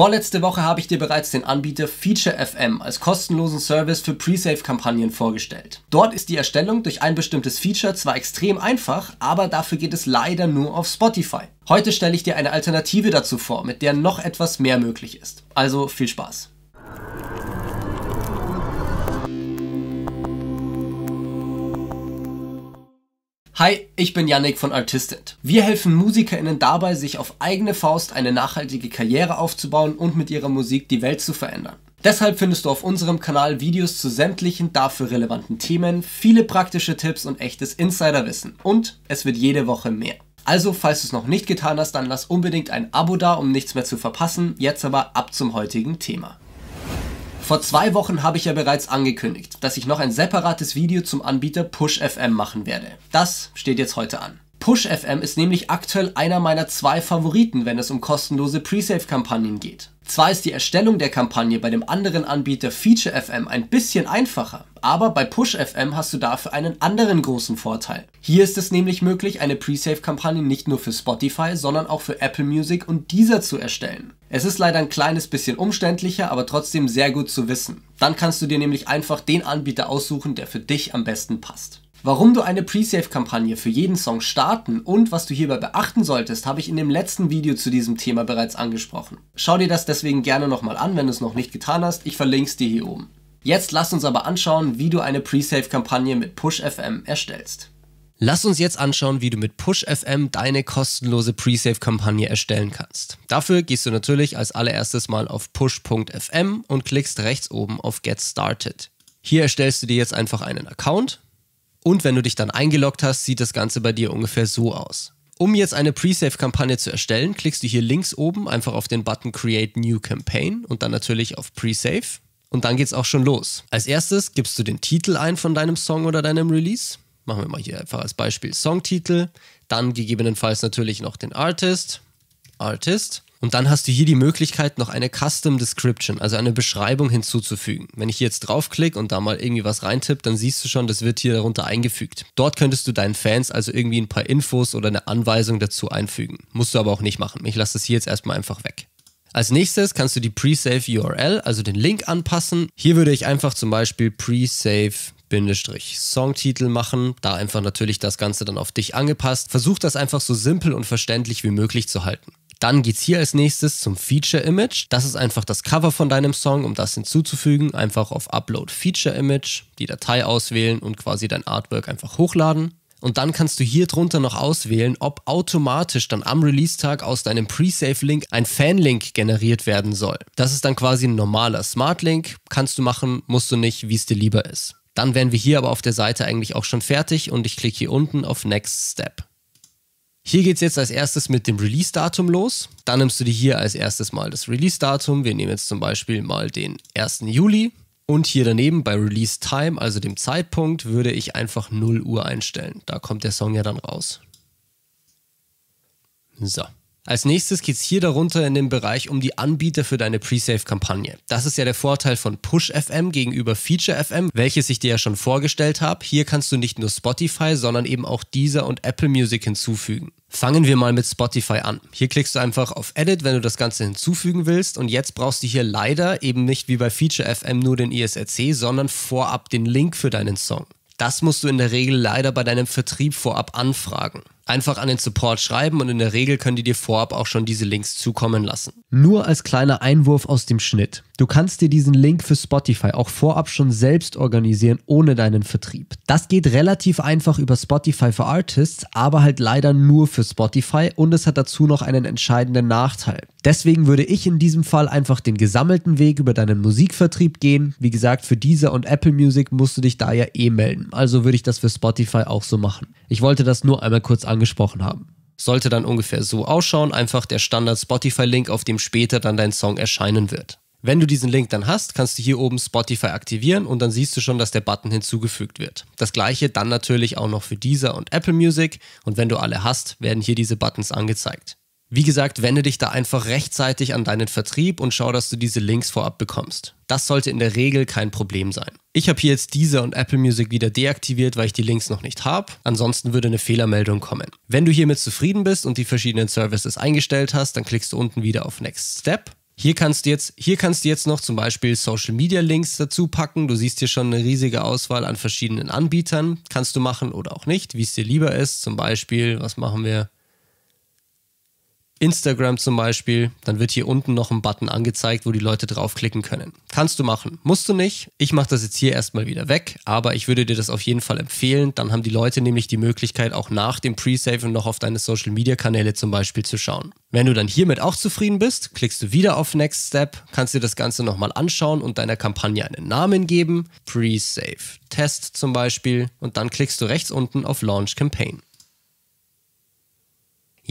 Vorletzte Woche habe ich dir bereits den Anbieter Feature FM als kostenlosen Service für Pre-Save-Kampagnen vorgestellt. Dort ist die Erstellung durch ein bestimmtes Feature zwar extrem einfach, aber dafür geht es leider nur auf Spotify. Heute stelle ich dir eine Alternative dazu vor, mit der noch etwas mehr möglich ist. Also viel Spaß! Hi, ich bin Yannick von Artistant. Wir helfen MusikerInnen dabei, sich auf eigene Faust eine nachhaltige Karriere aufzubauen und mit ihrer Musik die Welt zu verändern. Deshalb findest du auf unserem Kanal Videos zu sämtlichen dafür relevanten Themen, viele praktische Tipps und echtes Insiderwissen. Und es wird jede Woche mehr. Also, falls du es noch nicht getan hast, dann lass unbedingt ein Abo da, um nichts mehr zu verpassen. Jetzt aber ab zum heutigen Thema. Vor zwei Wochen habe ich ja bereits angekündigt, dass ich noch ein separates Video zum Anbieter Push FM machen werde. Das steht jetzt heute an. Push FM ist nämlich aktuell einer meiner zwei Favoriten, wenn es um kostenlose Presave-Kampagnen geht. Zwar ist die Erstellung der Kampagne bei dem anderen Anbieter Feature FM ein bisschen einfacher, aber bei Push FM hast du dafür einen anderen großen Vorteil. Hier ist es nämlich möglich, eine Pre-Save-Kampagne nicht nur für Spotify, sondern auch für Apple Music und dieser zu erstellen. Es ist leider ein kleines bisschen umständlicher, aber trotzdem sehr gut zu wissen. Dann kannst du dir nämlich einfach den Anbieter aussuchen, der für dich am besten passt. Warum du eine Pre-Save-Kampagne für jeden Song starten und was du hierbei beachten solltest, habe ich in dem letzten Video zu diesem Thema bereits angesprochen. Schau dir das deswegen gerne nochmal an, wenn du es noch nicht getan hast. Ich verlinke es dir hier oben. Jetzt lass uns aber anschauen, wie du eine Pre-Save-Kampagne mit Push FM erstellst. Lass uns jetzt anschauen, wie du mit Push FM deine kostenlose Pre-Save-Kampagne erstellen kannst. Dafür gehst du natürlich als allererstes mal auf push.fm und klickst rechts oben auf Get Started. Hier erstellst du dir jetzt einfach einen Account und wenn du dich dann eingeloggt hast, sieht das Ganze bei dir ungefähr so aus. Um jetzt eine Pre-Save-Kampagne zu erstellen, klickst du hier links oben einfach auf den Button Create New Campaign und dann natürlich auf Pre-Save. Und dann geht's auch schon los. Als erstes gibst du den Titel ein von deinem Song oder deinem Release. Machen wir mal hier einfach als Beispiel Songtitel. Dann gegebenenfalls natürlich noch den Artist. Artist. Und dann hast du hier die Möglichkeit, noch eine Custom Description, also eine Beschreibung hinzuzufügen. Wenn ich hier jetzt draufklicke und da mal irgendwie was reintippe, dann siehst du schon, das wird hier darunter eingefügt. Dort könntest du deinen Fans also irgendwie ein paar Infos oder eine Anweisung dazu einfügen. Musst du aber auch nicht machen. Ich lasse das hier jetzt erstmal einfach weg. Als nächstes kannst du die Presave URL, also den Link anpassen. Hier würde ich einfach zum Beispiel Presave Bindestrich Songtitel machen, da einfach natürlich das Ganze dann auf dich angepasst. Versuch das einfach so simpel und verständlich wie möglich zu halten. Dann geht's hier als nächstes zum Feature Image. Das ist einfach das Cover von deinem Song, um das hinzuzufügen. Einfach auf Upload Feature Image, die Datei auswählen und quasi dein Artwork einfach hochladen. Und dann kannst du hier drunter noch auswählen, ob automatisch dann am Release-Tag aus deinem Pre-Save-Link ein Fan-Link generiert werden soll. Das ist dann quasi ein normaler Smart-Link. Kannst du machen, musst du nicht, wie es dir lieber ist. Dann wären wir hier aber auf der Seite eigentlich auch schon fertig und ich klicke hier unten auf Next Step. Hier geht es jetzt als erstes mit dem Release-Datum los. Dann nimmst du dir hier als erstes mal das Release-Datum. Wir nehmen jetzt zum Beispiel mal den 1. Juli. Und hier daneben bei Release Time, also dem Zeitpunkt, würde ich einfach 0 Uhr einstellen. Da kommt der Song ja dann raus. So. Als nächstes geht es hier darunter in den Bereich um die Anbieter für deine Pre-Save-Kampagne. Das ist ja der Vorteil von Push FM gegenüber Feature FM, welches ich dir ja schon vorgestellt habe. Hier kannst du nicht nur Spotify, sondern eben auch Deezer und Apple Music hinzufügen. Fangen wir mal mit Spotify an. Hier klickst du einfach auf Edit, wenn du das Ganze hinzufügen willst. Und jetzt brauchst du hier leider eben nicht wie bei Feature FM nur den ISRC, sondern vorab den Link für deinen Song. Das musst du in der Regel leider bei deinem Vertrieb vorab anfragen einfach an den Support schreiben und in der Regel können die dir vorab auch schon diese Links zukommen lassen. Nur als kleiner Einwurf aus dem Schnitt. Du kannst dir diesen Link für Spotify auch vorab schon selbst organisieren, ohne deinen Vertrieb. Das geht relativ einfach über Spotify für Artists, aber halt leider nur für Spotify und es hat dazu noch einen entscheidenden Nachteil. Deswegen würde ich in diesem Fall einfach den gesammelten Weg über deinen Musikvertrieb gehen. Wie gesagt, für Deezer und Apple Music musst du dich da ja eh melden. Also würde ich das für Spotify auch so machen. Ich wollte das nur einmal kurz angucken gesprochen haben. Sollte dann ungefähr so ausschauen, einfach der Standard Spotify-Link, auf dem später dann dein Song erscheinen wird. Wenn du diesen Link dann hast, kannst du hier oben Spotify aktivieren und dann siehst du schon, dass der Button hinzugefügt wird. Das gleiche dann natürlich auch noch für Deezer und Apple Music und wenn du alle hast, werden hier diese Buttons angezeigt. Wie gesagt, wende dich da einfach rechtzeitig an deinen Vertrieb und schau, dass du diese Links vorab bekommst. Das sollte in der Regel kein Problem sein. Ich habe hier jetzt Deezer und Apple Music wieder deaktiviert, weil ich die Links noch nicht habe. Ansonsten würde eine Fehlermeldung kommen. Wenn du hiermit zufrieden bist und die verschiedenen Services eingestellt hast, dann klickst du unten wieder auf Next Step. Hier kannst, du jetzt, hier kannst du jetzt noch zum Beispiel Social Media Links dazu packen. Du siehst hier schon eine riesige Auswahl an verschiedenen Anbietern. Kannst du machen oder auch nicht, wie es dir lieber ist. Zum Beispiel, was machen wir? Instagram zum Beispiel, dann wird hier unten noch ein Button angezeigt, wo die Leute draufklicken können. Kannst du machen, musst du nicht. Ich mache das jetzt hier erstmal wieder weg, aber ich würde dir das auf jeden Fall empfehlen. Dann haben die Leute nämlich die Möglichkeit, auch nach dem Pre-Saven noch auf deine Social-Media-Kanäle zum Beispiel zu schauen. Wenn du dann hiermit auch zufrieden bist, klickst du wieder auf Next Step, kannst dir das Ganze nochmal anschauen und deiner Kampagne einen Namen geben, Pre-Save, Test zum Beispiel, und dann klickst du rechts unten auf Launch Campaign.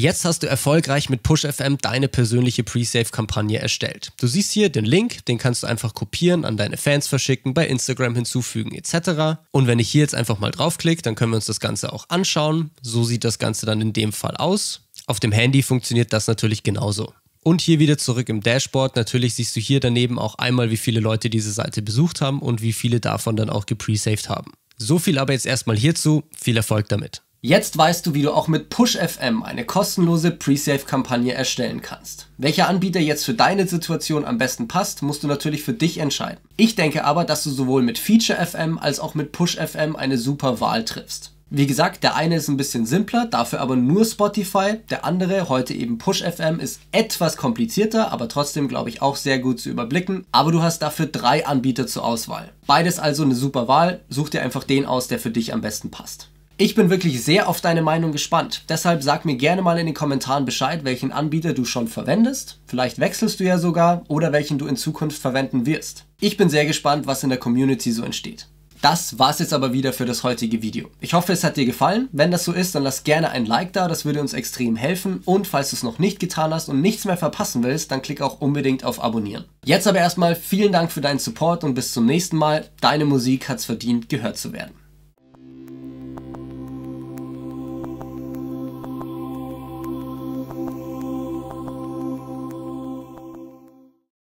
Jetzt hast du erfolgreich mit Push FM deine persönliche Pre-Save-Kampagne erstellt. Du siehst hier den Link, den kannst du einfach kopieren, an deine Fans verschicken, bei Instagram hinzufügen etc. Und wenn ich hier jetzt einfach mal draufklicke, dann können wir uns das Ganze auch anschauen. So sieht das Ganze dann in dem Fall aus. Auf dem Handy funktioniert das natürlich genauso. Und hier wieder zurück im Dashboard. Natürlich siehst du hier daneben auch einmal, wie viele Leute diese Seite besucht haben und wie viele davon dann auch gepresaved haben. So viel aber jetzt erstmal hierzu. Viel Erfolg damit. Jetzt weißt du, wie du auch mit Push FM eine kostenlose Pre-Save-Kampagne erstellen kannst. Welcher Anbieter jetzt für deine Situation am besten passt, musst du natürlich für dich entscheiden. Ich denke aber, dass du sowohl mit Feature FM als auch mit Push FM eine super Wahl triffst. Wie gesagt, der eine ist ein bisschen simpler, dafür aber nur Spotify, der andere, heute eben Push FM, ist etwas komplizierter, aber trotzdem glaube ich auch sehr gut zu überblicken. Aber du hast dafür drei Anbieter zur Auswahl. Beides also eine super Wahl, such dir einfach den aus, der für dich am besten passt. Ich bin wirklich sehr auf deine Meinung gespannt. Deshalb sag mir gerne mal in den Kommentaren Bescheid, welchen Anbieter du schon verwendest. Vielleicht wechselst du ja sogar oder welchen du in Zukunft verwenden wirst. Ich bin sehr gespannt, was in der Community so entsteht. Das war's jetzt aber wieder für das heutige Video. Ich hoffe, es hat dir gefallen. Wenn das so ist, dann lass gerne ein Like da, das würde uns extrem helfen. Und falls du es noch nicht getan hast und nichts mehr verpassen willst, dann klick auch unbedingt auf Abonnieren. Jetzt aber erstmal vielen Dank für deinen Support und bis zum nächsten Mal. Deine Musik hat's verdient, gehört zu werden.